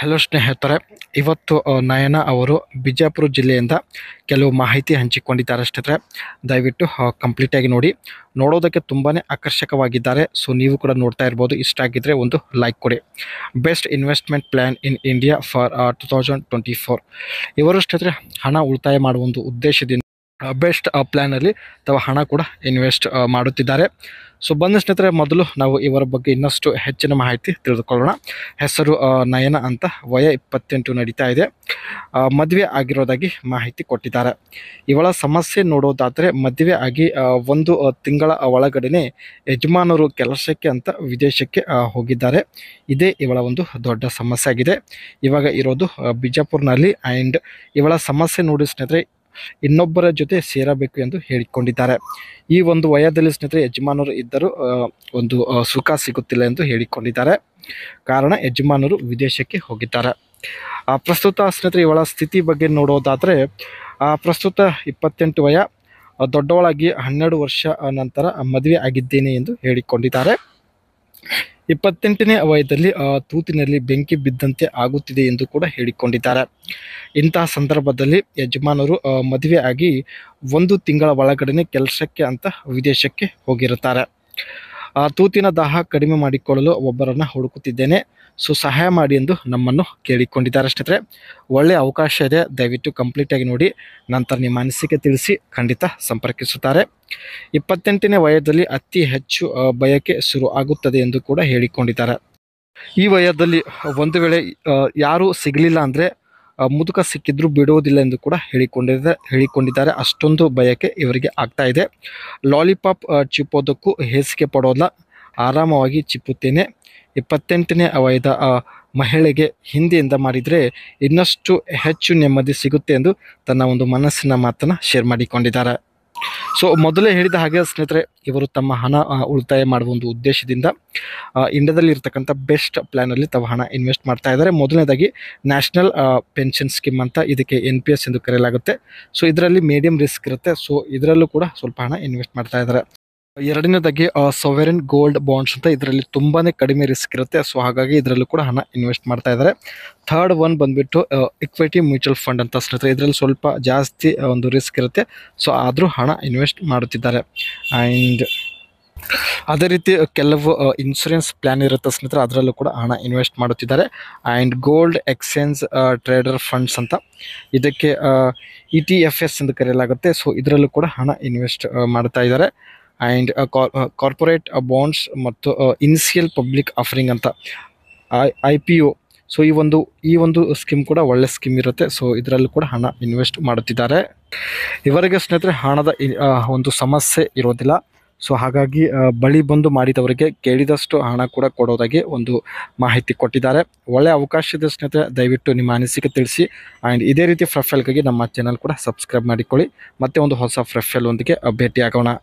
hello ಸ್ನೇಹಿತರೆ ಇವತ್ತು ನಯನ ಅವರು ಬಿಜಾಪುರ ಜಿಲ್ಲೆಯಿಂದ ಕೆಲವು ಮಾಹಿತಿ ಹಂಚಿಕೊಂಡಿದ್ದಾರೆ ಸ್ನೇಹಿತರೆ ದಯವಿಟ್ಟು ಕಂಪ್ಲೀಟಾಗಿ ನೋಡಿ ನೋಡೋದಕ್ಕೆ ತುಂಬಾ ಆಕರ್ಷಕವಾಗಿದ್ದಾರೆ ಸೊ ನೀವು ಕೂಡ ನೋಡ್ತಾ ಇರ್ಬೋದು ಇಷ್ಟ ಆಗಿದ್ದರೆ ಒಂದು ಲೈಕ್ ಕೊಡಿ best investment plan in India for two thousand twenty four ಇವರು ಸ್ನೇಹಿತರೆ ಹಣ ಉಳಿತಾಯ ಮಾಡುವ ಒಂದು ಉದ್ದೇಶದಿಂದ ಬೆಸ್ಟ್ ಪ್ಲ್ಯಾನಲ್ಲಿ ಅಥವಾ ಹಣ ಕೂಡ ಇನ್ವೆಸ್ಟ್ ಮಾಡುತ್ತಿದ್ದಾರೆ ಸೊ ಬಂದ ಸ್ನೇಹಿತರೆ ಮೊದಲು ನಾವು ಇವರ ಬಗ್ಗೆ ಇನ್ನಷ್ಟು ಹೆಚ್ಚಿನ ಮಾಹಿತಿ ತಿಳಿದುಕೊಳ್ಳೋಣ ಹೆಸರು ನಯನ ಅಂತ ವಯ ಇಪ್ಪತ್ತೆಂಟು ನಡೀತಾ ಇದೆ ಮದುವೆ ಆಗಿರೋದಾಗಿ ಮಾಹಿತಿ ಕೊಟ್ಟಿದ್ದಾರೆ ಇವಳ ಸಮಸ್ಯೆ ನೋಡೋದಾದರೆ ಮದುವೆ ಆಗಿ ಒಂದು ತಿಂಗಳ ಒಳಗಡೆ ಯಜಮಾನರು ಕೆಲಸಕ್ಕೆ ಅಂತ ವಿದೇಶಕ್ಕೆ ಹೋಗಿದ್ದಾರೆ ಇದೇ ಇವಳ ಒಂದು ದೊಡ್ಡ ಸಮಸ್ಯೆ ಆಗಿದೆ ಇವಾಗ ಇರೋದು ಬಿಜಾಪುರ್ನಲ್ಲಿ ಆ್ಯಂಡ್ ಇವಳ ಸಮಸ್ಯೆ ನೋಡಿ ಸ್ನೇಹಿತರೆ ಇನ್ನೊಬ್ಬರ ಜೊತೆ ಸೇರಬೇಕು ಎಂದು ಹೇಳಿಕೊಂಡಿದ್ದಾರೆ ಈ ಒಂದು ವಯದಲ್ಲಿ ಸ್ನೇಹಿತರೆ ಯಜಮಾನರು ಇದ್ದರೂ ಒಂದು ಸುಖ ಸಿಗುತ್ತಿಲ್ಲ ಎಂದು ಹೇಳಿಕೊಂಡಿದ್ದಾರೆ ಕಾರಣ ಯಜಮಾನರು ವಿದೇಶಕ್ಕೆ ಹೋಗಿದ್ದಾರೆ ಪ್ರಸ್ತುತ ಸ್ನೇಹಿತರೆ ಇವಳ ಸ್ಥಿತಿ ಬಗ್ಗೆ ನೋಡೋದಾದರೆ ಪ್ರಸ್ತುತ ಇಪ್ಪತ್ತೆಂಟು ವಯ ದೊಡ್ಡವಳಾಗಿ ಹನ್ನೆರಡು ವರ್ಷ ನಂತರ ಮದುವೆ ಆಗಿದ್ದೇನೆ ಎಂದು ಹೇಳಿಕೊಂಡಿದ್ದಾರೆ ಇಪ್ಪತ್ತೆಂಟನೇ ವಯದಲ್ಲಿ ತೂತಿನಲ್ಲಿ ಬೆಂಕಿ ಬಿದ್ದಂತೆ ಆಗುತ್ತಿದೆ ಎಂದು ಕೂಡ ಹೇಳಿಕೊಂಡಿದ್ದಾರೆ ಇಂತಹ ಸಂದರ್ಭದಲ್ಲಿ ಯಜಮಾನರು ಮದುವೆ ಆಗಿ ಒಂದು ತಿಂಗಳ ಒಳಗಡೆ ಕೆಲಸಕ್ಕೆ ಅಂತ ವಿದೇಶಕ್ಕೆ ಹೋಗಿರುತ್ತಾರೆ ಆ ತೂತಿನ ದಾಹ ಕಡಿಮೆ ಮಾಡಿಕೊಳ್ಳಲು ಒಬ್ಬರನ್ನು ಹುಡುಕುತ್ತಿದ್ದೇನೆ ಸೊ ಸಹಾಯ ಮಾಡಿ ಎಂದು ನಮ್ಮನ್ನು ಕೇಳಿಕೊಂಡಿದ್ದಾರೆ ಅಷ್ಟೇ ಒಳ್ಳೆಯ ಅವಕಾಶ ಇದೆ ದಯವಿಟ್ಟು ಕಂಪ್ಲೀಟಾಗಿ ನೋಡಿ ನಂತರ ನಿಮ್ಮ ಅನಿಸಿಕೆ ತಿಳಿಸಿ ಖಂಡಿತ ಸಂಪರ್ಕಿಸುತ್ತಾರೆ ಇಪ್ಪತ್ತೆಂಟನೇ ವಯದಲ್ಲಿ ಅತಿ ಹೆಚ್ಚು ಬಯಕೆ ಶುರು ಆಗುತ್ತದೆ ಎಂದು ಕೂಡ ಹೇಳಿಕೊಂಡಿದ್ದಾರೆ ಈ ವಯದಲ್ಲಿ ಒಂದು ವೇಳೆ ಯಾರೂ ಸಿಗಲಿಲ್ಲ ಅಂದರೆ ಮುದುಕ ಸಿಕ್ಕಿದ್ರೂ ಬಿಡುವುದಿಲ್ಲ ಎಂದು ಕೂಡ ಹೇಳಿಕೊಂಡಿದ್ದ ಹೇಳಿಕೊಂಡಿದ್ದಾರೆ ಅಷ್ಟೊಂದು ಬಯಕೆ ಇವರಿಗೆ ಆಗ್ತಾ ಇದೆ ಲಾಲಿಪಾಪ್ ಚಿಪ್ಪೋದಕ್ಕೂ ಹೇಸಿಗೆ ಪಡೋದಿಲ್ಲ ಆರಾಮವಾಗಿ ಚಿಪ್ಪುತ್ತೇನೆ ಇಪ್ಪತ್ತೆಂಟನೇ ವಯದ ಆ ಮಹಿಳೆಗೆ ಹಿಂದಿಯಿಂದ ಮಾಡಿದರೆ ಇನ್ನಷ್ಟು ಹೆಚ್ಚು ನೆಮ್ಮದಿ ಸಿಗುತ್ತೆ ಎಂದು ತನ್ನ ಒಂದು ಮನಸ್ಸಿನ ಮಾತನ್ನು ಶೇರ್ ಮಾಡಿಕೊಂಡಿದ್ದಾರೆ ಸೊ ಮೊದಲೇ ಹೇಳಿದ ಹಾಗೆ ಸ್ನೇಹಿತರೆ ಇವರು ತಮ್ಮ ಹಣ ಉಳಿತಾಯ ಮಾಡುವ ಒಂದು ಉದ್ದೇಶದಿಂದ ಇಂಡಿಯಾದಲ್ಲಿ ಇರತಕ್ಕಂಥ ಬೆಸ್ಟ್ ಪ್ಲ್ಯಾನಲ್ಲಿ ತಾವು ಹಣ ಇನ್ವೆಸ್ಟ್ ಮಾಡ್ತಾ ಇದ್ದಾರೆ ಮೊದಲನೇದಾಗಿ ನ್ಯಾಷನಲ್ ಪೆನ್ಷನ್ ಸ್ಕೀಮ್ ಅಂತ ಇದಕ್ಕೆ ಎನ್ ಪಿ ಎಸ್ ಎಂದು ಕರೆಯಲಾಗುತ್ತೆ ಸೊ ಇದರಲ್ಲಿ ಮೀಡಿಯಂ ರಿಸ್ಕ್ ಇರುತ್ತೆ ಸೊ ಇದರಲ್ಲೂ ಕೂಡ ಸ್ವಲ್ಪ ಹಣ ಇನ್ವೆಸ್ಟ್ ಮಾಡ್ತಾ ಇದ್ದಾರೆ ಎರಡನೇದಾಗಿ ಸೊವೆರಿನ್ ಗೋಲ್ಡ್ ಬಾಂಡ್ಸ್ ಅಂತ ಇದರಲ್ಲಿ ತುಂಬಾ ಕಡಿಮೆ ರಿಸ್ಕ್ ಇರುತ್ತೆ ಸೊ ಹಾಗಾಗಿ ಇದರಲ್ಲೂ ಕೂಡ ಹಣ ಇನ್ವೆಸ್ಟ್ ಮಾಡ್ತಾ ಇದ್ದಾರೆ ಥರ್ಡ್ ಒನ್ ಬಂದ್ಬಿಟ್ಟು ಇಕ್ವಿಟಿ ಮ್ಯೂಚುವಲ್ ಫಂಡ್ ಅಂತ ಸ್ನೇಹಿತರೆ ಇದರಲ್ಲಿ ಸ್ವಲ್ಪ ಜಾಸ್ತಿ ಒಂದು ರಿಸ್ಕ್ ಇರುತ್ತೆ ಸೊ ಆದರೂ ಹಣ ಇನ್ವೆಸ್ಟ್ ಮಾಡುತ್ತಿದ್ದಾರೆ ಆ್ಯಂಡ್ ಅದೇ ರೀತಿ ಕೆಲವು ಇನ್ಶೂರೆನ್ಸ್ ಪ್ಲ್ಯಾನ್ ಇರುತ್ತೆ ಸ್ನೇಹಿತರೆ ಅದರಲ್ಲೂ ಕೂಡ ಹಣ ಇನ್ವೆಸ್ಟ್ ಮಾಡುತ್ತಿದ್ದಾರೆ and gold exchange trader funds ಅಂತ ಇದಕ್ಕೆ ಇ ಟಿ ಎಫ್ ಎಸ್ ಎಂದು ಕರೆಯಲಾಗುತ್ತೆ ಸೊ ಇದರಲ್ಲೂ ಕೂಡ ಹಣ ಇನ್ವೆಸ್ಟ್ ಮಾಡ್ತಾ ಇದ್ದಾರೆ ಆ್ಯಂಡ್ ಕಾರ್ಪೊರೇಟ್ ಬಾಂಡ್ಸ್ ಮತ್ತು ಇನ್ಸಿಯಲ್ ಪಬ್ಲಿಕ್ ಆಫರಿಂಗ್ ಅಂತ I I P O so ಈ ಒಂದು ಈ ಒಂದು ಸ್ಕೀಮ್ ಕೂಡ ಒಳ್ಳೆ ಸ್ಕೀಮ್ ಇರುತ್ತೆ ಸೊ ಇದರಲ್ಲೂ ಕೂಡ ಹಣ ಇನ್ವೆಸ್ಟ್ ಮಾಡುತ್ತಿದ್ದಾರೆ ಇವರಿಗೆ ಸ್ನೇಹಿತರೆ ಹಣದ ಒಂದು ಸಮಸ್ಯೆ ಇರೋದಿಲ್ಲ ಸೊ ಹಾಗಾಗಿ ಬಳಿ ಬಂದು ಮಾಡಿದವರಿಗೆ ಕೇಳಿದಷ್ಟು ಹಣ ಕೂಡ ಕೊಡೋದಾಗಿ ಒಂದು ಮಾಹಿತಿ ಕೊಟ್ಟಿದ್ದಾರೆ ಒಳ್ಳೆಯ ಇದೆ ಸ್ನೇಹಿತರೆ ದಯವಿಟ್ಟು ನಿಮ್ಮ ಅನಿಸಿಕೆ ತಿಳಿಸಿ ಆ್ಯಂಡ್ ಇದೇ ರೀತಿ ಫ್ರೆಫೆಲ್ಗಾಗಿ ನಮ್ಮ ಚಾನಲ್ ಕೂಡ ಸಬ್ಸ್ಕ್ರೈಬ್ ಮಾಡಿಕೊಳ್ಳಿ ಮತ್ತೆ ಒಂದು ಹೊಸ ಫ್ರೆಫೆಲ್ ಒಂದಿಗೆ ಭೇಟಿಯಾಗೋಣ